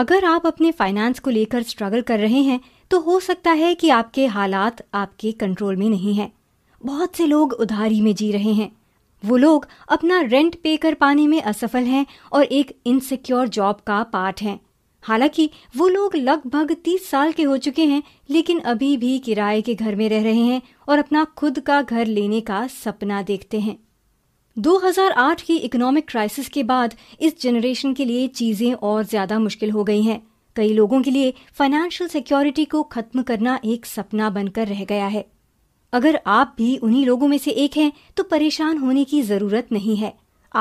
अगर आप अपने फाइनेंस को लेकर स्ट्रगल कर रहे हैं तो हो सकता है कि आपके हालात आपके कंट्रोल में नहीं है बहुत से लोग उधारी में जी रहे हैं वो लोग अपना रेंट पे कर पाने में असफल हैं और एक इनसिक्योर जॉब का पार्ट हैं हालांकि वो लोग लगभग तीस साल के हो चुके हैं लेकिन अभी भी किराए के घर में रह रहे हैं और अपना खुद का घर लेने का सपना देखते हैं 2008 की इकोनॉमिक क्राइसिस के बाद इस जनरेशन के लिए चीजें और ज्यादा मुश्किल हो गई हैं कई लोगों के लिए फाइनेंशियल सिक्योरिटी को खत्म करना एक सपना बनकर रह गया है अगर आप भी उन्हीं लोगों में से एक हैं तो परेशान होने की जरूरत नहीं है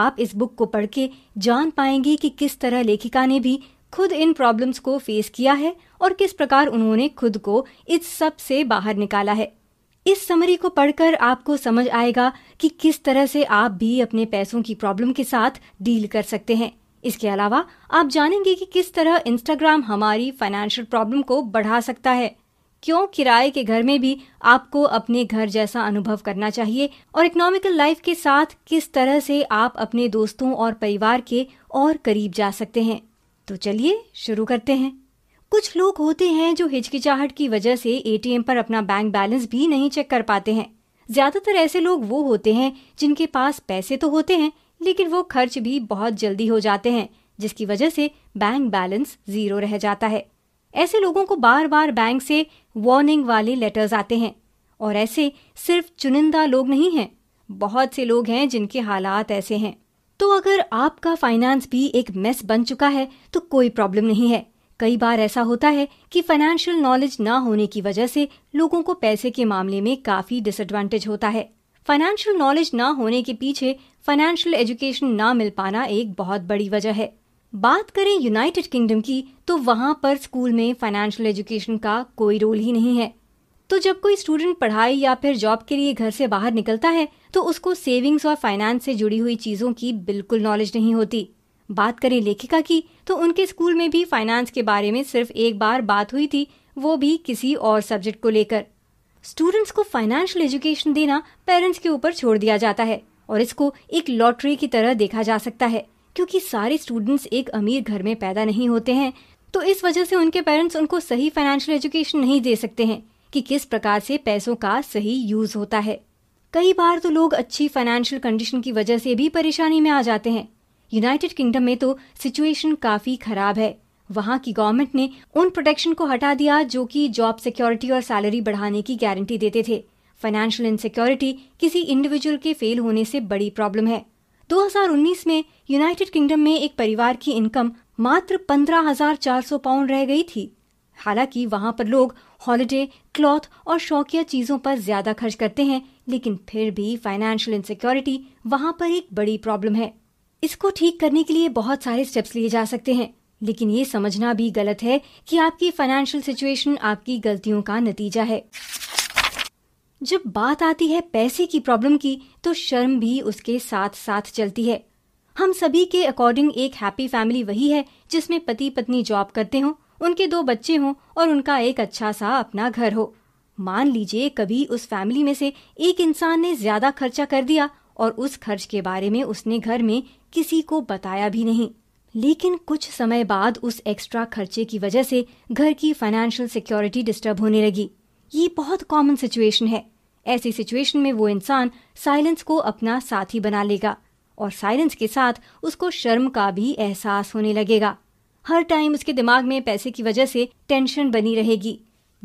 आप इस बुक को पढ़ के जान पाएंगे कि किस तरह लेखिका ने भी खुद इन प्रॉब्लम्स को फेस किया है और किस प्रकार उन्होंने खुद को इस सब से बाहर निकाला है इस समरी को पढ़कर आपको समझ आएगा कि किस तरह से आप भी अपने पैसों की प्रॉब्लम के साथ डील कर सकते हैं इसके अलावा आप जानेंगे कि किस तरह इंस्टाग्राम हमारी फाइनेंशियल प्रॉब्लम को बढ़ा सकता है क्यों किराए के घर में भी आपको अपने घर जैसा अनुभव करना चाहिए और इकोनॉमिकल लाइफ के साथ किस तरह से आप अपने दोस्तों और परिवार के और करीब जा सकते हैं तो चलिए शुरू करते हैं कुछ लोग होते हैं जो हिचकिचाहट की वजह से एटीएम पर अपना बैंक बैलेंस भी नहीं चेक कर पाते हैं ज्यादातर ऐसे लोग वो होते हैं जिनके पास पैसे तो होते हैं लेकिन वो खर्च भी बहुत जल्दी हो जाते हैं जिसकी वजह से बैंक बैलेंस जीरो रह जाता है ऐसे लोगों को बार बार बैंक से वार्निंग वाले लेटर्स आते हैं और ऐसे सिर्फ चुनिंदा लोग नहीं हैं बहुत से लोग हैं जिनके हालात ऐसे हैं तो अगर आपका फाइनेंस भी एक मेस बन चुका है तो कोई प्रॉब्लम नहीं है कई बार ऐसा होता है कि फाइनेंशियल नॉलेज ना होने की वजह से लोगों को पैसे के मामले में काफी डिसएडवांटेज होता है फाइनेंशियल नॉलेज ना होने के पीछे फाइनेंशियल एजुकेशन ना मिल पाना एक बहुत बड़ी वजह है बात करें यूनाइटेड किंगडम की तो वहाँ पर स्कूल में फाइनेंशियल एजुकेशन का कोई रोल ही नहीं है तो जब कोई स्टूडेंट पढ़ाई या फिर जॉब के लिए घर से बाहर निकलता है तो उसको सेविंग्स और फाइनेंस से जुड़ी हुई चीजों की बिल्कुल नॉलेज नहीं होती बात करें लेखिका की तो उनके स्कूल में भी फाइनेंस के बारे में सिर्फ एक बार बात हुई थी वो भी किसी और सब्जेक्ट को लेकर स्टूडेंट्स को फाइनेंशियल एजुकेशन देना पेरेंट्स के ऊपर छोड़ दिया जाता है और इसको एक लॉटरी की तरह देखा जा सकता है क्योंकि सारे स्टूडेंट्स एक अमीर घर में पैदा नहीं होते हैं तो इस वजह से उनके पेरेंट्स उनको सही फाइनेंशियल एजुकेशन नहीं दे सकते हैं कि किस प्रकार से पैसों का सही यूज होता है कई बार तो लोग अच्छी फाइनेंशियल कंडीशन की वजह से भी परेशानी में आ जाते हैं यूनाइटेड किंगडम में तो सिचुएशन काफी खराब है वहां की गवर्नमेंट ने उन प्रोटेक्शन को हटा दिया जो कि जॉब सिक्योरिटी और सैलरी बढ़ाने की गारंटी देते थे फाइनेंशियल इनसिक्योरिटी किसी इंडिविजुअल के फेल होने से बड़ी प्रॉब्लम है 2019 में यूनाइटेड किंगडम में एक परिवार की इनकम मात्र 15,400 पाउंड रह गई थी हालांकि वहां पर लोग हॉलिडे क्लॉथ और शौकिया चीजों पर ज्यादा खर्च करते हैं लेकिन फिर भी फाइनेंशियल इनसिक्योरिटी वहां पर एक बड़ी प्रॉब्लम है इसको ठीक करने के लिए बहुत सारे स्टेप्स लिए जा सकते हैं लेकिन ये समझना भी गलत है कि आपकी फाइनेंशियल सिचुएशन आपकी गलतियों का नतीजा है जब बात आती है पैसे की प्रॉब्लम की तो शर्म भी उसके साथ साथ चलती है हम सभी के अकॉर्डिंग एक हैप्पी फैमिली वही है जिसमें पति पत्नी जॉब करते हों उनके दो बच्चे हों और उनका एक अच्छा सा अपना घर हो मान लीजिए कभी उस फैमिली में से एक इंसान ने ज्यादा खर्चा कर दिया और उस खर्च के बारे में उसने घर में किसी को बताया भी नहीं लेकिन कुछ समय बाद उस एक्स्ट्रा खर्चे की वजह से घर की फाइनेंशियल सिक्योरिटी डिस्टर्ब होने लगी ये बहुत कॉमन सिचुएशन है ऐसी सिचुएशन में वो इंसान साइलेंस को अपना साथी बना लेगा और साइलेंस के साथ उसको शर्म का भी एहसास होने लगेगा हर टाइम उसके दिमाग में पैसे की वजह से टेंशन बनी रहेगी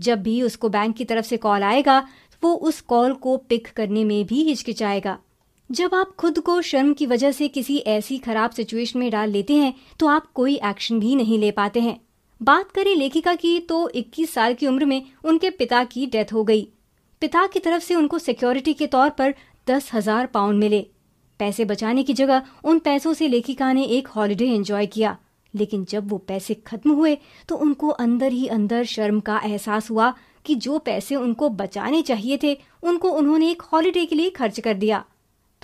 जब भी उसको बैंक की तरफ से कॉल आएगा वो उस कॉल को पिक करने में भी हिचकिचाएगा जब आप खुद को शर्म की वजह से किसी ऐसी खराब सिचुएशन में डाल लेते हैं तो आप कोई एक्शन भी नहीं ले पाते हैं बात करें लेखिका की तो 21 साल की उम्र में उनके पिता की डेथ हो गई पिता की तरफ से उनको सिक्योरिटी के तौर पर दस हजार पाउंड मिले पैसे बचाने की जगह उन पैसों से लेखिका ने एक हॉलिडे एंजॉय किया लेकिन जब वो पैसे खत्म हुए तो उनको अंदर ही अंदर शर्म का एहसास हुआ कि जो पैसे उनको बचाने चाहिए थे उनको उन्होंने एक हॉलिडे के लिए खर्च कर दिया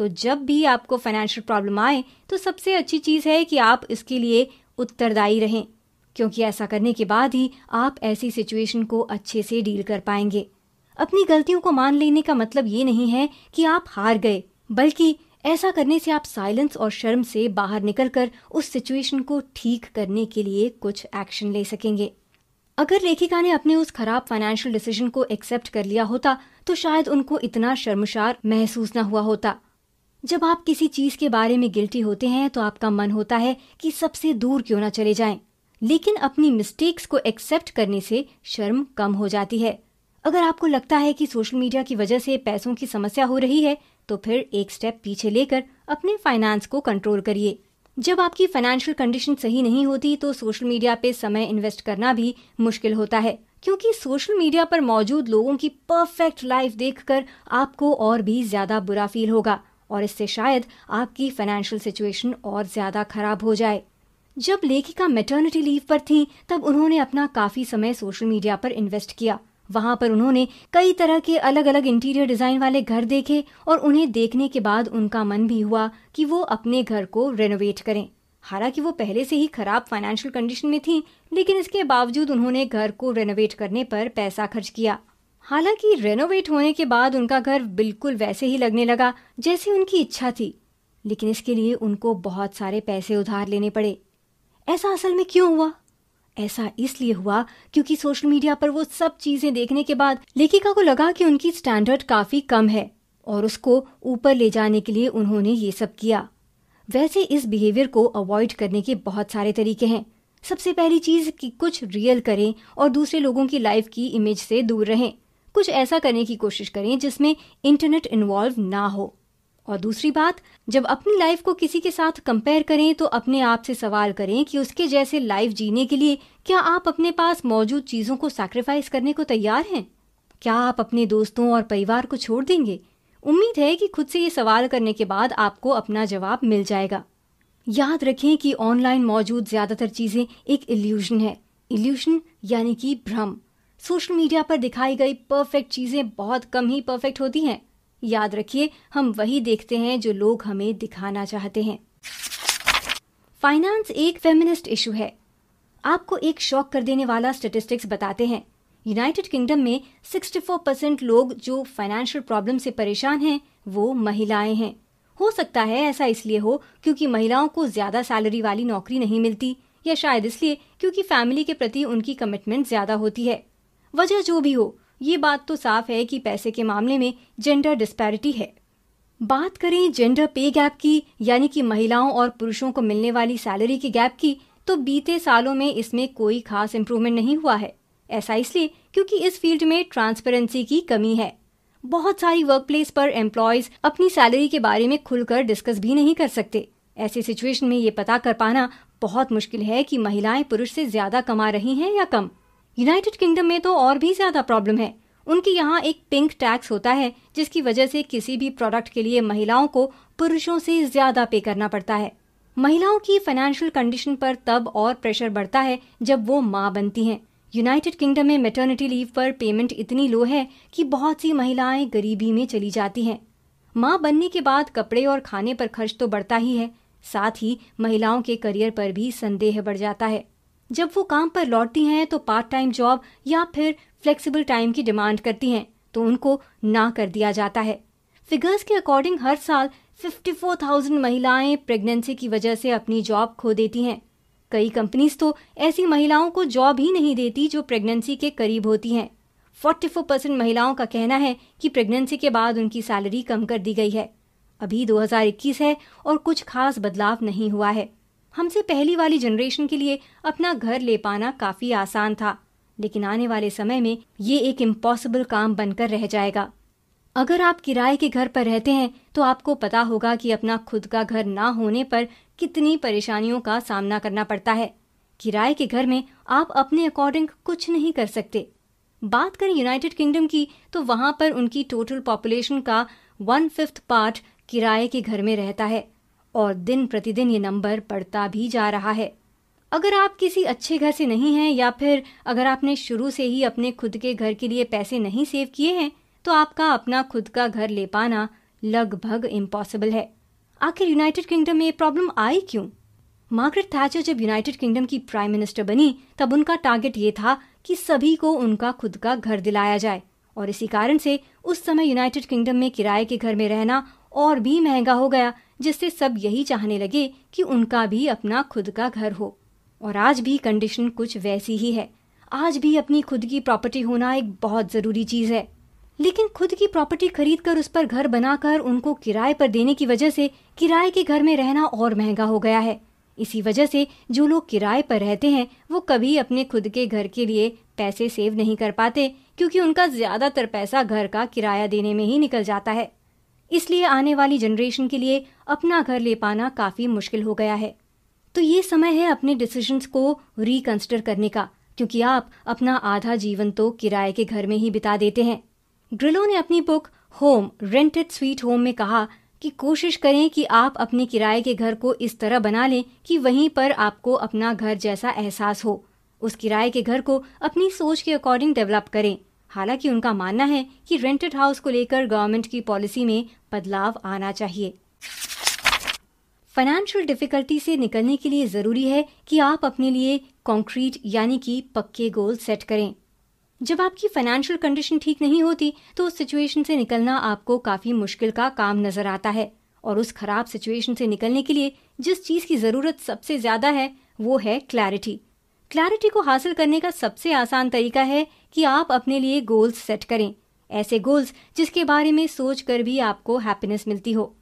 तो जब भी आपको फाइनेंशियल प्रॉब्लम आए तो सबसे अच्छी चीज़ है कि आप इसके लिए उत्तरदायी रहें क्योंकि ऐसा करने के बाद ही आप ऐसी सिचुएशन को अच्छे से डील कर पाएंगे अपनी गलतियों को मान लेने का मतलब ये नहीं है कि आप हार गए बल्कि ऐसा करने से आप साइलेंस और शर्म से बाहर निकलकर उस सिचुएशन को ठीक करने के लिए कुछ एक्शन ले सकेंगे अगर लेखिका ने अपने उस खराब फाइनेंशियल डिसीजन को एक्सेप्ट कर लिया होता तो शायद उनको इतना शर्मशार महसूस न हुआ होता जब आप किसी चीज के बारे में गिल्टी होते हैं तो आपका मन होता है कि सबसे दूर क्यों ना चले जाएं। लेकिन अपनी मिस्टेक्स को एक्सेप्ट करने से शर्म कम हो जाती है अगर आपको लगता है कि सोशल मीडिया की वजह से पैसों की समस्या हो रही है तो फिर एक स्टेप पीछे लेकर अपने फाइनेंस को कंट्रोल करिए जब आपकी फाइनेंशियल कंडीशन सही नहीं होती तो सोशल मीडिया पे समय इन्वेस्ट करना भी मुश्किल होता है क्योंकि सोशल मीडिया पर मौजूद लोगों की परफेक्ट लाइफ देखकर आपको और भी ज्यादा बुरा फील होगा और इससे शायद आपकी फाइनेंशियल सिचुएशन और ज़्यादा खराब हो जाए जब लेखिका मेटर्निटी लीव पर थी तब उन्होंने अपना काफ़ी समय सोशल मीडिया पर इन्वेस्ट किया वहां पर उन्होंने कई तरह के अलग अलग इंटीरियर डिजाइन वाले घर देखे और उन्हें देखने के बाद उनका मन भी हुआ कि वो अपने घर को रेनोवेट करें हालांकि वो पहले से ही खराब फाइनेंशियल कंडीशन में थी लेकिन इसके बावजूद उन्होंने घर को रेनोवेट करने पर पैसा खर्च किया हालांकि रेनोवेट होने के बाद उनका घर बिल्कुल वैसे ही लगने लगा जैसे उनकी इच्छा थी लेकिन इसके लिए उनको बहुत सारे पैसे उधार लेने पड़े ऐसा असल में क्यों हुआ ऐसा इसलिए हुआ क्योंकि सोशल मीडिया पर वो सब चीजें देखने के बाद लेखिका को लगा कि उनकी स्टैंडर्ड काफी कम है और उसको ऊपर ले जाने के लिए उन्होंने ये सब किया वैसे इस बिहेवियर को अवॉइड करने के बहुत सारे तरीके हैं सबसे पहली चीज कि कुछ रियल करें और दूसरे लोगों की लाइफ की इमेज से दूर रहें कुछ ऐसा करने की कोशिश करें जिसमें इंटरनेट इन्वॉल्व ना हो और दूसरी बात जब अपनी लाइफ को किसी के साथ कंपेयर करें तो अपने आप से सवाल करें कि उसके जैसे लाइफ जीने के लिए क्या आप अपने पास मौजूद चीज़ों को सैक्रिफाइस करने को तैयार हैं क्या आप अपने दोस्तों और परिवार को छोड़ देंगे उम्मीद है कि खुद से ये सवाल करने के बाद आपको अपना जवाब मिल जाएगा याद रखें कि ऑनलाइन मौजूद ज़्यादातर चीज़ें एक इल्यूशन है इल्यूशन यानी कि भ्रम सोशल मीडिया पर दिखाई गई परफेक्ट चीज़ें बहुत कम ही परफेक्ट होती हैं याद रखिए हम वही देखते हैं जो लोग हमें दिखाना चाहते हैं फाइनेंस एक फेमिनिस्ट इशू है आपको एक शॉक कर देने वाला स्टेटिस्टिक्स बताते हैं यूनाइटेड किंगडम में 64 परसेंट लोग जो फाइनेंशियल प्रॉब्लम से परेशान हैं वो महिलाएं हैं हो सकता है ऐसा इसलिए हो क्योंकि महिलाओं को ज्यादा सैलरी वाली नौकरी नहीं मिलती या शायद इसलिए क्योंकि फैमिली के प्रति उनकी कमिटमेंट ज्यादा होती है वजह जो भी हो ये बात तो साफ है कि पैसे के मामले में जेंडर डिस्पैरिटी है बात करें जेंडर पे गैप की यानी कि महिलाओं और पुरुषों को मिलने वाली सैलरी के गैप की तो बीते सालों में इसमें कोई खास इम्प्रूवमेंट नहीं हुआ है ऐसा इसलिए क्योंकि इस फील्ड में ट्रांसपेरेंसी की कमी है बहुत सारी वर्क प्लेस पर एम्प्लॉयज अपनी सैलरी के बारे में खुलकर डिस्कस भी नहीं कर सकते ऐसी सिचुएशन में ये पता कर पाना बहुत मुश्किल है कि महिलाएं पुरुष से ज्यादा कमा रही हैं या कम यूनाइटेड किंगडम में तो और भी ज्यादा प्रॉब्लम है उनके यहाँ एक पिंक टैक्स होता है जिसकी वजह से किसी भी प्रोडक्ट के लिए महिलाओं को पुरुषों से ज्यादा पे करना पड़ता है महिलाओं की फाइनेंशियल कंडीशन पर तब और प्रेशर बढ़ता है जब वो माँ बनती हैं यूनाइटेड किंगडम में मेटर्निटी लीव पर पेमेंट इतनी लो है कि बहुत सी महिलाएं गरीबी में चली जाती हैं माँ बनने के बाद कपड़े और खाने पर खर्च तो बढ़ता ही है साथ ही महिलाओं के करियर पर भी संदेह बढ़ जाता है जब वो काम पर लौटती हैं तो पार्ट टाइम जॉब या फिर फ्लेक्सिबल टाइम की डिमांड करती हैं तो उनको ना कर दिया जाता है फिगर्स के अकॉर्डिंग हर साल 54,000 महिलाएं प्रेगनेंसी की वजह से अपनी जॉब खो देती हैं कई कंपनीज तो ऐसी महिलाओं को जॉब ही नहीं देती जो प्रेगनेंसी के करीब होती हैं 44 परसेंट महिलाओं का कहना है कि प्रेगनेंसी के बाद उनकी सैलरी कम कर दी गई है अभी 2021 है और कुछ खास बदलाव नहीं हुआ है हमसे पहली वाली जनरेशन के लिए अपना घर ले पाना काफी आसान था लेकिन आने वाले समय में ये एक इम्पॉसिबल काम बनकर रह जाएगा अगर आप किराए के घर पर रहते हैं तो आपको पता होगा कि अपना खुद का घर ना होने पर कितनी परेशानियों का सामना करना पड़ता है किराए के घर में आप अपने अकॉर्डिंग कुछ नहीं कर सकते बात करें यूनाइटेड किंगडम की तो वहाँ पर उनकी टोटल पॉपुलेशन का वन फिफ्थ पार्ट किराए के घर में रहता है और दिन प्रतिदिन ये नंबर बढ़ता भी जा रहा है अगर आप किसी अच्छे घर से नहीं हैं या फिर अगर आपने शुरू से ही अपने खुद के घर के लिए पैसे नहीं सेव किए हैं तो आपका अपना खुद का घर ले पाना लगभग इम्पॉसिबल है आखिर यूनाइटेड किंगडम में ये प्रॉब्लम आई क्यों मार्गरेट थैचर जब यूनाइटेड किंगडम की प्राइम मिनिस्टर बनी तब उनका टारगेट ये था कि सभी को उनका खुद का घर दिलाया जाए और इसी कारण से उस समय यूनाइटेड किंगडम में किराए के घर में रहना और भी महंगा हो गया जिससे सब यही चाहने लगे कि उनका भी अपना खुद का घर हो और आज भी कंडीशन कुछ वैसी ही है आज भी अपनी खुद की प्रॉपर्टी होना एक बहुत ज़रूरी चीज़ है लेकिन खुद की प्रॉपर्टी खरीद कर उस पर घर बनाकर उनको किराए पर देने की वजह से किराए के घर में रहना और महंगा हो गया है इसी वजह से जो लोग किराए पर रहते हैं वो कभी अपने खुद के घर के लिए पैसे सेव नहीं कर पाते क्योंकि उनका ज़्यादातर पैसा घर का किराया देने में ही निकल जाता है इसलिए आने वाली जनरेशन के लिए अपना घर ले पाना काफ़ी मुश्किल हो गया है तो ये समय है अपने डिसीजंस को रिकंसिडर करने का क्योंकि आप अपना आधा जीवन तो किराए के घर में ही बिता देते हैं ग्रिलो ने अपनी book home rented sweet home में कहा कि कोशिश करें कि आप अपने किराए के घर को इस तरह बना लें कि वहीं पर आपको अपना घर जैसा एहसास हो उस किराए के घर को अपनी सोच के अकॉर्डिंग डेवलप करें हालांकि उनका मानना है कि रेंटेड हाउस को लेकर गवर्नमेंट की पॉलिसी में बदलाव आना चाहिए फाइनेंशियल डिफिकल्टी से निकलने के लिए ज़रूरी है कि आप अपने लिए कॉन्क्रीट यानी कि पक्के गोल सेट करें जब आपकी फाइनेंशियल कंडीशन ठीक नहीं होती तो उस सिचुएशन से निकलना आपको काफ़ी मुश्किल का काम नज़र आता है और उस खराब सिचुएशन से निकलने के लिए जिस चीज़ की ज़रूरत सबसे ज़्यादा है वो है क्लैरिटी क्लैरिटी को हासिल करने का सबसे आसान तरीका है कि आप अपने लिए गोल्स सेट करें ऐसे गोल्स जिसके बारे में सोच कर भी आपको हैप्पीनेस मिलती हो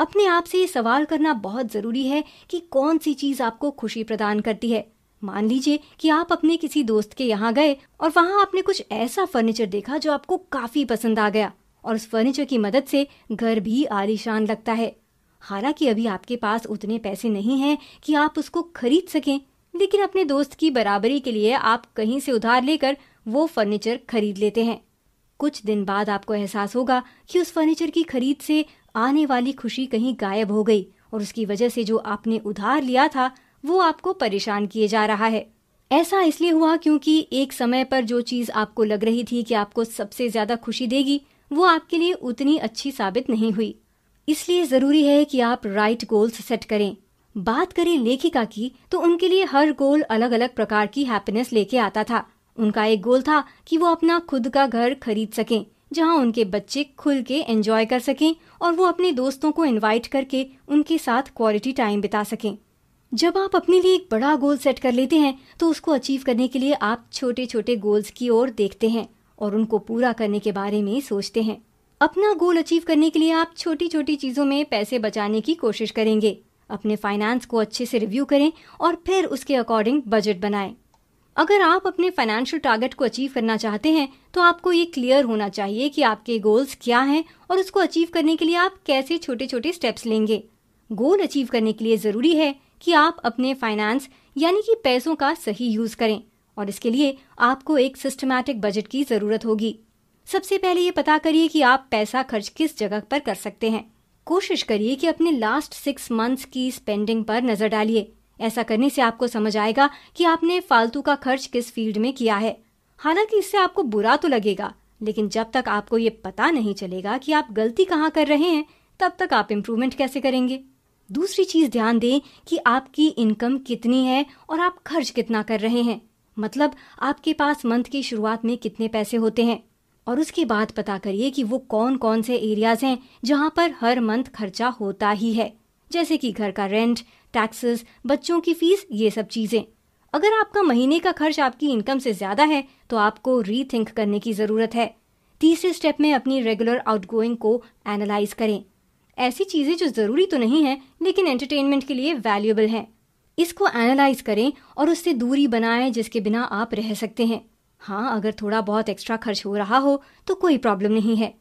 अपने आप से ये सवाल करना बहुत ज़रूरी है कि कौन सी चीज़ आपको खुशी प्रदान करती है मान लीजिए कि आप अपने किसी दोस्त के यहाँ गए और वहाँ आपने कुछ ऐसा फर्नीचर देखा जो आपको काफ़ी पसंद आ गया और उस फर्नीचर की मदद से घर भी आलीशान लगता है हालांकि अभी आपके पास उतने पैसे नहीं हैं कि आप उसको खरीद सकें लेकिन अपने दोस्त की बराबरी के लिए आप कहीं से उधार लेकर वो फर्नीचर खरीद लेते हैं कुछ दिन बाद आपको एहसास होगा कि उस फर्नीचर की खरीद से आने वाली खुशी कहीं गायब हो गई और उसकी वजह से जो आपने उधार लिया था वो आपको परेशान किए जा रहा है ऐसा इसलिए हुआ क्योंकि एक समय पर जो चीज आपको लग रही थी कि आपको सबसे ज्यादा खुशी देगी वो आपके लिए उतनी अच्छी साबित नहीं हुई इसलिए जरूरी है कि आप राइट गोल्स सेट करें बात करें लेखिका की तो उनके लिए हर गोल अलग अलग प्रकार की हैप्पीनेस लेके आता था उनका एक गोल था कि वो अपना खुद का घर खरीद सकें जहां उनके बच्चे खुल के एंजॉय कर सकें और वो अपने दोस्तों को इनवाइट करके उनके साथ क्वालिटी टाइम बिता सकें जब आप अपने लिए एक बड़ा गोल सेट कर लेते हैं तो उसको अचीव करने के लिए आप छोटे छोटे गोल्स की ओर देखते हैं और उनको पूरा करने के बारे में सोचते हैं अपना गोल अचीव करने के लिए आप छोटी छोटी चीज़ों में पैसे बचाने की कोशिश करेंगे अपने फाइनेंस को अच्छे से रिव्यू करें और फिर उसके अकॉर्डिंग बजट बनाएं अगर आप अपने फाइनेंशियल टारगेट को अचीव करना चाहते हैं तो आपको ये क्लियर होना चाहिए कि आपके गोल्स क्या हैं और उसको अचीव करने के लिए आप कैसे छोटे छोटे स्टेप्स लेंगे गोल अचीव करने के लिए ज़रूरी है कि आप अपने फाइनेंस यानी कि पैसों का सही यूज़ करें और इसके लिए आपको एक सिस्टमैटिक बजट की ज़रूरत होगी सबसे पहले ये पता करिए कि आप पैसा खर्च किस जगह पर कर सकते हैं कोशिश करिए कि अपने लास्ट सिक्स मंथ्स की स्पेंडिंग पर नज़र डालिए ऐसा करने से आपको समझ आएगा कि आपने फालतू का खर्च किस फील्ड में किया है हालांकि इससे आपको बुरा तो लगेगा लेकिन जब तक आपको ये पता नहीं चलेगा कि आप गलती कहाँ कर रहे हैं तब तक आप इम्प्रूवमेंट कैसे करेंगे दूसरी चीज ध्यान दें कि आपकी इनकम कितनी है और आप खर्च कितना कर रहे हैं मतलब आपके पास मंथ की शुरुआत में कितने पैसे होते हैं और उसके बाद पता करिए कि वो कौन कौन से एरियाज हैं जहाँ पर हर मंथ खर्चा होता ही है जैसे कि घर का रेंट टैक्सेस बच्चों की फीस ये सब चीज़ें अगर आपका महीने का खर्च आपकी इनकम से ज़्यादा है तो आपको रीथिंक करने की ज़रूरत है तीसरे स्टेप में अपनी रेगुलर आउटगोइंग को एनालाइज करें ऐसी चीज़ें जो ज़रूरी तो नहीं है लेकिन एंटरटेनमेंट के लिए वैल्यूएबल हैं इसको एनालाइज करें और उससे दूरी बनाएं जिसके बिना आप रह सकते हैं हाँ अगर थोड़ा बहुत एक्स्ट्रा खर्च हो रहा हो तो कोई प्रॉब्लम नहीं है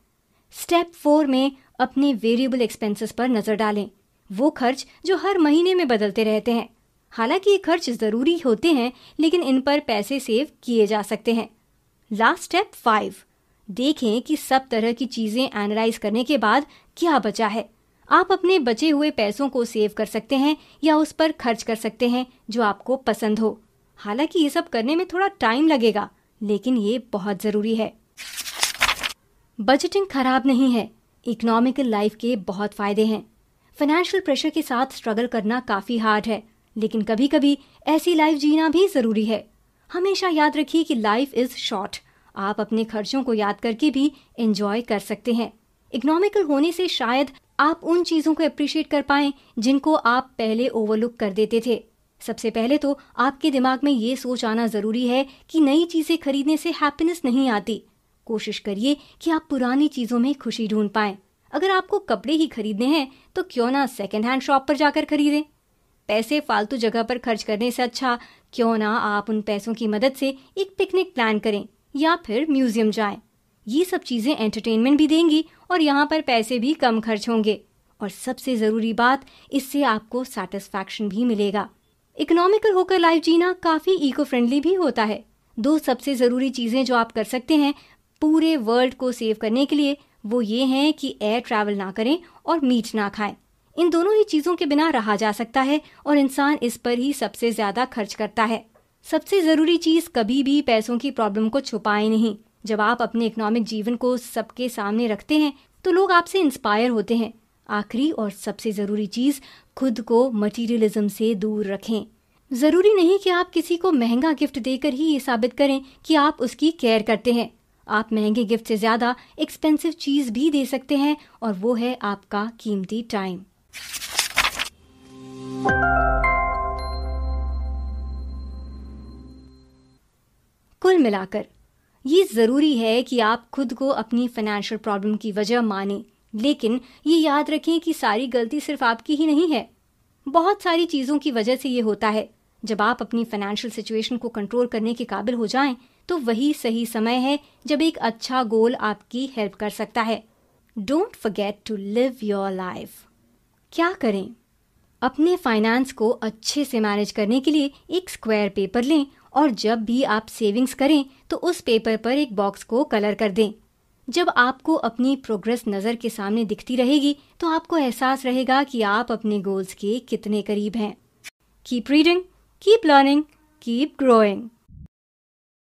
स्टेप फोर में अपने वेरिएबल एक्सपेंसेस पर नज़र डालें वो खर्च जो हर महीने में बदलते रहते हैं हालांकि ये खर्च ज़रूरी होते हैं लेकिन इन पर पैसे सेव किए जा सकते हैं लास्ट स्टेप फाइव देखें कि सब तरह की चीज़ें एनालाइज करने के बाद क्या बचा है आप अपने बचे हुए पैसों को सेव कर सकते हैं या उस पर खर्च कर सकते हैं जो आपको पसंद हो हालांकि ये सब करने में थोड़ा टाइम लगेगा लेकिन ये बहुत ज़रूरी है बजटिंग खराब नहीं है इकोनॉमिकल लाइफ के बहुत फ़ायदे हैं फाइनेंशियल प्रेशर के साथ स्ट्रगल करना काफ़ी हार्ड है लेकिन कभी कभी ऐसी लाइफ जीना भी ज़रूरी है हमेशा याद रखिए कि लाइफ इज़ शॉर्ट आप अपने खर्चों को याद करके भी एंजॉय कर सकते हैं इकोनॉमिकल होने से शायद आप उन चीज़ों को अप्रिशिएट कर पाए जिनको आप पहले ओवरलुक कर देते थे सबसे पहले तो आपके दिमाग में ये सोच आना ज़रूरी है कि नई चीज़ें खरीदने से हैप्पीनेस नहीं आती कोशिश करिए कि आप पुरानी चीज़ों में खुशी ढूंढ पाएं अगर आपको कपड़े ही खरीदने हैं तो क्यों ना सेकेंड हैंड शॉप पर जाकर खरीदें पैसे फालतू जगह पर खर्च करने से अच्छा क्यों ना आप उन पैसों की मदद से एक पिकनिक प्लान करें या फिर म्यूजियम जाएं। ये सब चीज़ें एंटरटेनमेंट भी देंगी और यहाँ पर पैसे भी कम खर्च होंगे और सबसे ज़रूरी बात इससे आपको सेटिस्फैक्शन भी मिलेगा इकोनॉमिकल होकर लाइफ जीना काफ़ी इको फ्रेंडली भी होता है दो सबसे ज़रूरी चीज़ें जो आप कर सकते हैं पूरे वर्ल्ड को सेव करने के लिए वो ये हैं कि एयर ट्रैवल ना करें और मीट ना खाएं इन दोनों ही चीज़ों के बिना रहा जा सकता है और इंसान इस पर ही सबसे ज़्यादा खर्च करता है सबसे ज़रूरी चीज़ कभी भी पैसों की प्रॉब्लम को छुपाए नहीं जब आप अपने इकोनॉमिक जीवन को सबके सामने रखते हैं तो लोग आपसे इंस्पायर होते हैं आखिरी और सबसे ज़रूरी चीज़ खुद को मटीरियलिज्म से दूर रखें ज़रूरी नहीं कि आप किसी को महंगा गिफ्ट देकर ही ये साबित करें कि आप उसकी केयर करते हैं आप महंगे गिफ्ट से ज़्यादा एक्सपेंसिव चीज़ भी दे सकते हैं और वो है आपका कीमती टाइम कुल मिलाकर ये ज़रूरी है कि आप खुद को अपनी फाइनेंशियल प्रॉब्लम की वजह माने लेकिन ये याद रखें कि सारी गलती सिर्फ आपकी ही नहीं है बहुत सारी चीज़ों की वजह से ये होता है जब आप अपनी फाइनेंशियल सिचुएशन को कंट्रोल करने के काबिल हो जाएं तो वही सही समय है जब एक अच्छा गोल आपकी हेल्प कर सकता है don't forget to live your life क्या करें अपने फाइनेंस को अच्छे से मैनेज करने के लिए एक स्क्वायर पेपर लें और जब भी आप सेविंग्स करें तो उस पेपर पर एक बॉक्स को कलर कर दें जब आपको अपनी प्रोग्रेस नज़र के सामने दिखती रहेगी तो आपको एहसास रहेगा कि आप अपने गोल्स के कितने करीब हैं keep reading keep learning keep growing